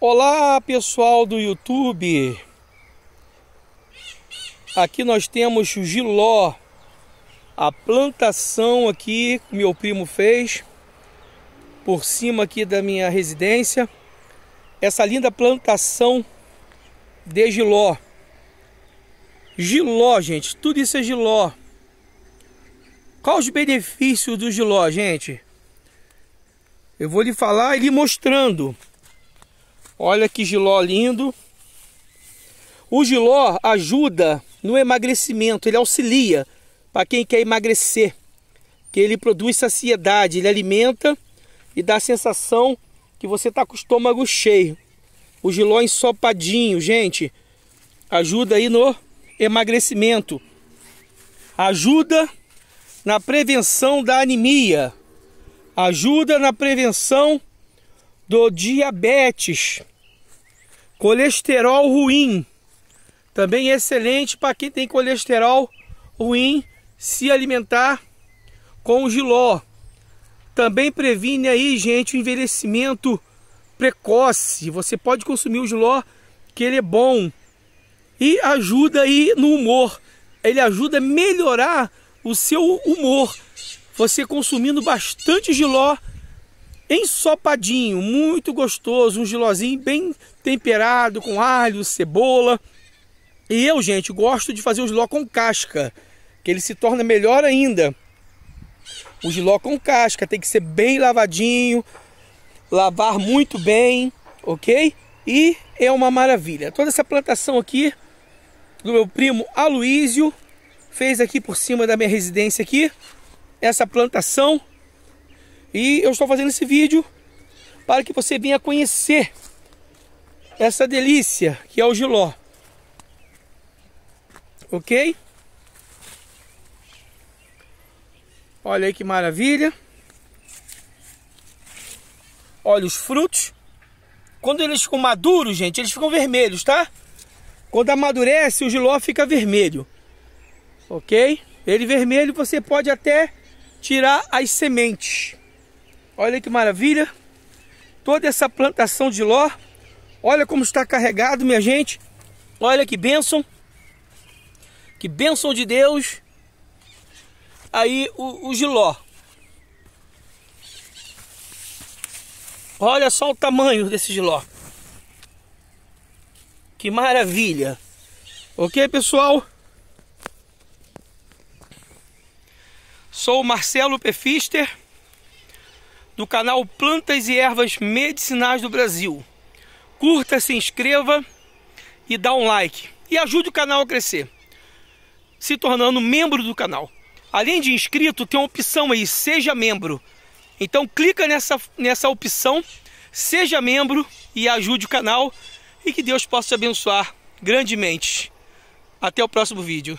Olá pessoal do YouTube, aqui nós temos o giló, a plantação aqui que meu primo fez por cima aqui da minha residência, essa linda plantação de giló. Giló, gente, tudo isso é giló. Qual os benefícios do giló, gente? Eu vou lhe falar e lhe mostrando. Olha que giló lindo. O giló ajuda no emagrecimento, ele auxilia para quem quer emagrecer, que ele produz saciedade, ele alimenta e dá a sensação que você está com o estômago cheio. O giló ensopadinho, gente, ajuda aí no emagrecimento. Ajuda na prevenção da anemia. Ajuda na prevenção do diabetes, colesterol ruim, também é excelente para quem tem colesterol ruim se alimentar com o giló. Também previne aí, gente, o envelhecimento precoce. Você pode consumir o giló, que ele é bom. E ajuda aí no humor. Ele ajuda a melhorar o seu humor. Você consumindo bastante giló, ensopadinho, muito gostoso, um gilozinho bem temperado com alho, cebola. E eu, gente, gosto de fazer o giló com casca, que ele se torna melhor ainda. O giló com casca tem que ser bem lavadinho, lavar muito bem, ok? E é uma maravilha. Toda essa plantação aqui do meu primo Aloísio fez aqui por cima da minha residência aqui. Essa plantação e eu estou fazendo esse vídeo para que você venha conhecer essa delícia que é o giló. Ok? Olha aí que maravilha. Olha os frutos. Quando eles ficam maduros, gente, eles ficam vermelhos, tá? Quando amadurece, o giló fica vermelho. Ok? Ele vermelho você pode até tirar as sementes. Olha que maravilha. Toda essa plantação de ló. Olha como está carregado, minha gente. Olha que bênção. Que bênção de Deus. Aí o, o giló. Olha só o tamanho desse giló. Que maravilha. Ok, pessoal? Sou o Marcelo Pefister do canal Plantas e Ervas Medicinais do Brasil. Curta, se inscreva e dá um like. E ajude o canal a crescer, se tornando membro do canal. Além de inscrito, tem uma opção aí, seja membro. Então clica nessa, nessa opção, seja membro e ajude o canal e que Deus possa te abençoar grandemente. Até o próximo vídeo.